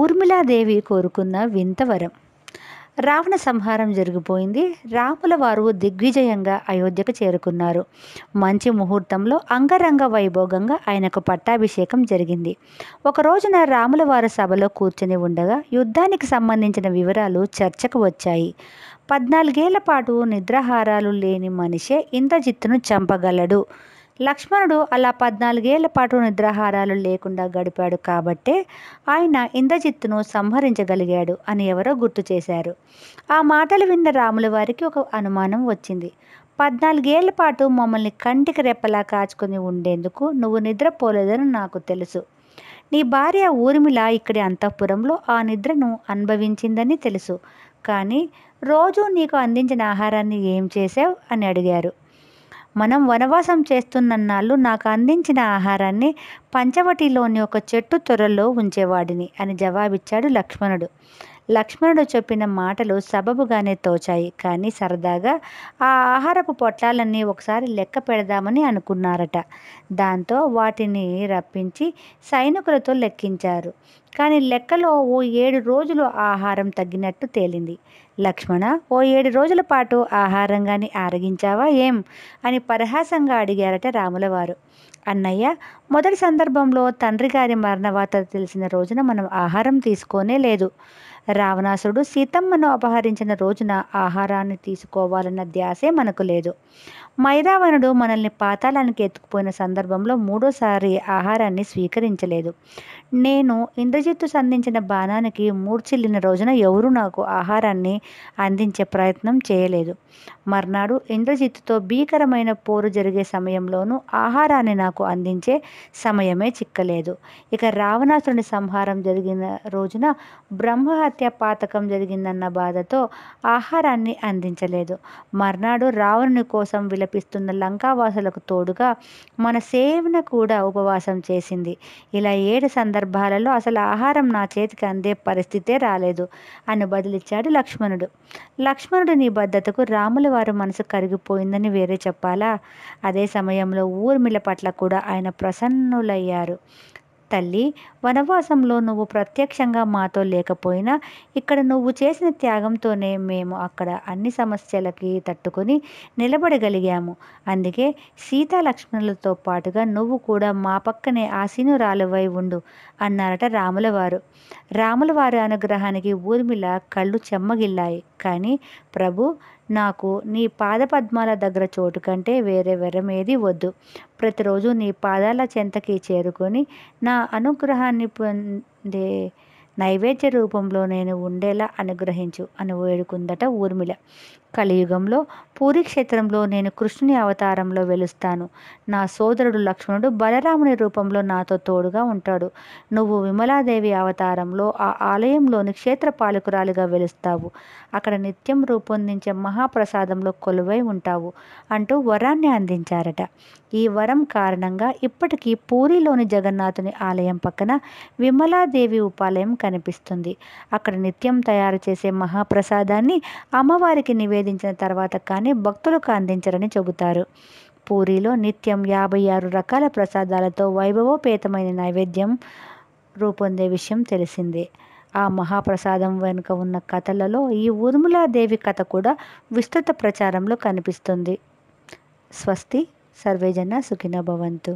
ఊర్మిళాదేవి కోరుకున్న వింతవరం రావణ సంహారం జరిగిపోయింది రాముల వారు దిగ్విజయంగా అయోధ్యకు చేరుకున్నారు మంచి ముహూర్తంలో అంగరంగ వైభోగంగా ఆయనకు పట్టాభిషేకం జరిగింది ఒక రోజున రాముల వారు సభలో కూర్చొని ఉండగా యుద్ధానికి సంబంధించిన వివరాలు చర్చకు వచ్చాయి పద్నాలుగేళ్ల పాటు నిద్రాహారాలు లేని మనిషే ఇంద్రజిత్తును చంపగలడు లక్ష్మణుడు అలా పద్నాలుగేళ్ల పాటు నిద్రాహారాలు లేకుండా గడిపాడు కాబట్టే ఆయన ఇంద్రజిత్తును సంహరించగలిగాడు అని ఎవరో గుర్తు చేశారు ఆ మాటలు విన్న రాముల వారికి ఒక అనుమానం వచ్చింది పద్నాలుగేళ్ల పాటు మమ్మల్ని కంటికి రెప్పలా కాచుకుని ఉండేందుకు నువ్వు నిద్రపోలేదని నాకు తెలుసు నీ భార్య ఊర్మిళ ఇక్కడి అంతఃపురంలో ఆ నిద్రను అనుభవించిందని తెలుసు కానీ రోజు నీకు అందించిన ఆహారాన్ని ఏం చేసావు అని అడిగారు మనం వనవాసం చేస్తున్న నాళ్ళు నాకు అందించిన ఆహారాన్ని పంచవటిలోని ఒక చెట్టు త్వరలో ఉంచేవాడిని అని జవాబిచ్చాడు లక్ష్మణుడు లక్ష్మణుడు చెప్పిన మాటలు సబబుగానే తోచాయి కానీ సరదాగా ఆ ఆహారపు పొట్లాలన్నీ ఒకసారి లెక్క పెడదామని అనుకున్నారట దాంతో వాటిని రప్పించి సైనికులతో లెక్కించారు కానీ లెక్కలో ఓ ఏడు రోజులు ఆహారం తగ్గినట్టు తేలింది లక్ష్మణ ఓ ఏడు రోజుల పాటు ఆహారంగాని ఆరగించావా ఏం అని పరిహాసంగా అడిగారట రాములవారు అన్నయ్య మొదటి సందర్భంలో తండ్రి గారి మరణ వార్త తెలిసిన రోజున మనం ఆహారం తీసుకోనే లేదు రావణాసురుడు సీతమ్మను అపహరించిన రోజున ఆహారాన్ని తీసుకోవాలన్న ధ్యాసే మనకు లేదు మైదావనుడు మనల్ని పాతాళానికి ఎత్తుకుపోయిన సందర్భంలో మూడోసారి ఆహారాన్ని స్వీకరించలేదు నేను ఇంద్రజిత్తు సంధించిన బాణానికి మూర్చిల్లిన రోజున ఎవరూ నాకు ఆహారాన్ని అందించే ప్రయత్నం చేయలేదు మర్నాడు ఇంద్రజిత్తుతో భీకరమైన పోరు జరిగే సమయంలోనూ ఆహారాన్ని నాకు అందించే సమయమే చిక్కలేదు ఇక రావణాసురుని సంహారం జరిగిన రోజున బ్రహ్మహత్య పాతకం జరిగిందన్న బాధతో ఆహారాన్ని అందించలేదు మర్నాడు రావణుని కోసం విలపిస్తున్న లంకావాసులకు తోడుగా మన సేవన కూడా ఉపవాసం చేసింది ఇలా ఏడు సందర్భ సందర్భాలలో అసలు ఆహారం నా చేతికి అందే పరిస్థితే రాలేదు అని బదులిచ్చాడు లక్ష్మణుడు లక్ష్మణుడు నీ బద్దతకు రాముల వారు మనసు కరిగిపోయిందని వేరే చెప్పాలా అదే సమయంలో ఊర్మిళ పట్ల కూడా ఆయన ప్రసన్నులయ్యారు తల్లి వనవాసంలో నువ్వు ప్రత్యక్షంగా మాతో లేకపోయినా ఇక్కడ నువ్వు చేసిన త్యాగంతోనే మేము అక్కడ అన్ని సమస్యలకి తట్టుకొని నిలబడగలిగాము అందుకే సీతా లక్ష్మణులతో పాటుగా నువ్వు కూడా మా పక్కనే ఆసీనురాలువై ఉండు అన్నారట రాములవారు రాములవారి అనుగ్రహానికి ఊర్మిళ కళ్ళు చెమ్మగిల్లాయి కానీ ప్రభు నాకు నీ పాద పద్మాల దగ్గర చోటు కంటే వేరే ఏది వద్దు ప్రతిరోజు నీ పాదాల చెంతకి చేరుకొని నా అనుగ్రహాన్ని పొందే నైవేద్య రూపంలో నేను ఉండేలా అనుగ్రహించు అని వేడుకుందట ఊర్మిళ కలియుగంలో పూరి క్షేత్రంలో నేను కృష్ణుని అవతారంలో వెలుస్తాను నా సోదరుడు లక్ష్మణుడు బలరాముని రూపంలో నాతో తోడుగా ఉంటాడు నువ్వు విమలాదేవి అవతారంలో ఆ ఆలయంలోని క్షేత్ర పాలకురాలుగా వెలుస్తావు అక్కడ నిత్యం రూపొందించే మహాప్రసాదంలో కొలువై ఉంటావు అంటూ వరాన్ని అందించారట ఈ వరం కారణంగా ఇప్పటికీ పూరిలోని జగన్నాథుని ఆలయం పక్కన విమలాదేవి ఉపాలయం కనిపిస్తుంది అక్కడ నిత్యం తయారు చేసే మహాప్రసాదాన్ని అమ్మవారికి నివేది నివేదించిన తర్వాత కానీ భక్తులకు అందించరని చెబుతారు పూరిలో నిత్యం యాభై ఆరు రకాల ప్రసాదాలతో వైభవోపేతమైన నైవేద్యం రూపొందే విషయం తెలిసిందే ఆ మహాప్రసాదం వెనుక ఉన్న కథలలో ఈ ఊర్మిళాదేవి కథ కూడా విస్తృత ప్రచారంలో కనిపిస్తుంది స్వస్తి సర్వేజన భవంతు